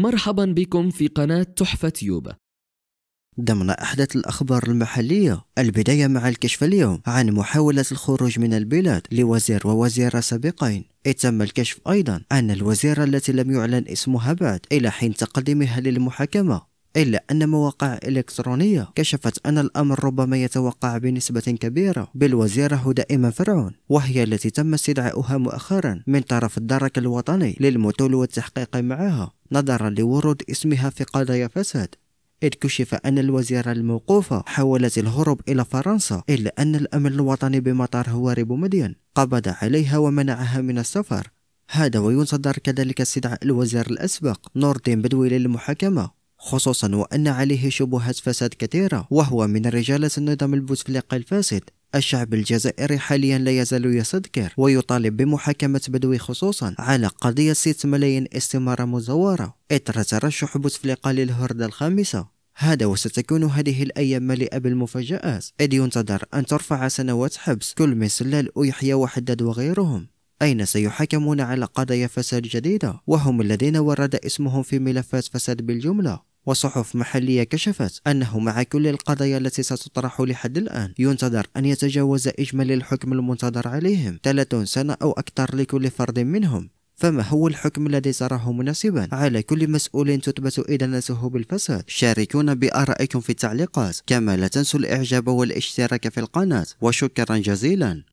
مرحبا بكم في قناة تحفة يوبا ضمن أحدث الأخبار المحلية البداية مع الكشف اليوم عن محاولة الخروج من البلاد لوزير ووزيرة سابقين تم الكشف أيضا عن الوزيرة التي لم يعلن اسمها بعد إلى حين تقدمها للمحاكمة إلا أن مواقع إلكترونية كشفت أن الأمر ربما يتوقع بنسبة كبيرة بالوزيرة هدى إمام فرعون وهي التي تم استدعاؤها مؤخرا من طرف الدرك الوطني للمثول والتحقيق معها نظرا لورود اسمها في قضايا فساد إذ كشف أن الوزيرة الموقوفة حاولت الهروب إلى فرنسا إلا أن الأمن الوطني بمطار هواري مدين قبض عليها ومنعها من السفر هذا وينتظر كذلك استدعاء الوزير الأسبق نور الدين بدوي للمحاكمة خصوصا وأن عليه شبهات فساد كثيرة وهو من رجالة النظام البوتفليقي الفاسد الشعب الجزائري حاليا لا يزال يستذكر ويطالب بمحاكمة بدوي خصوصا على قضية 6 ملايين استمارة مزورة إثر ترشح بوتفليقة للهردة الخامسة هذا وستكون هذه الأيام مليئة بالمفاجآت إذ ينتظر أن ترفع سنوات حبس كل من سلال ويحيى وحداد وغيرهم أين سيحاكمون على قضايا فساد جديدة وهم الذين ورد اسمهم في ملفات فساد بالجملة وصحف محلية كشفت أنه مع كل القضايا التي ستطرح لحد الآن ينتظر أن يتجاوز إجمالي الحكم المنتظر عليهم 30 سنة أو أكثر لكل فرد منهم فما هو الحكم الذي تراه مناسبا على كل مسؤول تثبت إدانته بالفساد شاركونا بآرائكم في التعليقات كما لا تنسوا الإعجاب والاشتراك في القناة وشكرا جزيلا